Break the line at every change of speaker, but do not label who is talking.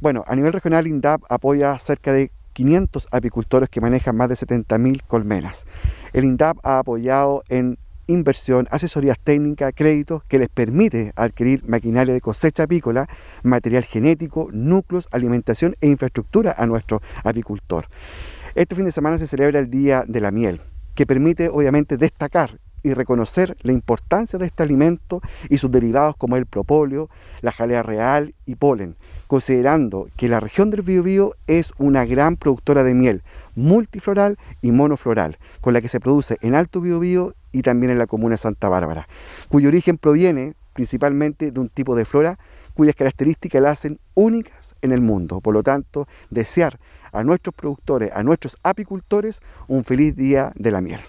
Bueno, a nivel regional, INDAP apoya cerca de 500 apicultores que manejan más de 70.000 colmenas. El INDAP ha apoyado en inversión, asesorías técnicas, créditos que les permite adquirir maquinaria de cosecha apícola, material genético, núcleos, alimentación e infraestructura a nuestro apicultor. Este fin de semana se celebra el Día de la Miel, que permite obviamente destacar y reconocer la importancia de este alimento y sus derivados como el propóleo, la jalea real y polen, considerando que la región del Biobío es una gran productora de miel multifloral y monofloral, con la que se produce en Alto Biobío y también en la comuna de Santa Bárbara, cuyo origen proviene principalmente de un tipo de flora cuyas características la hacen únicas en el mundo. Por lo tanto, desear a nuestros productores, a nuestros apicultores, un feliz día de la miel.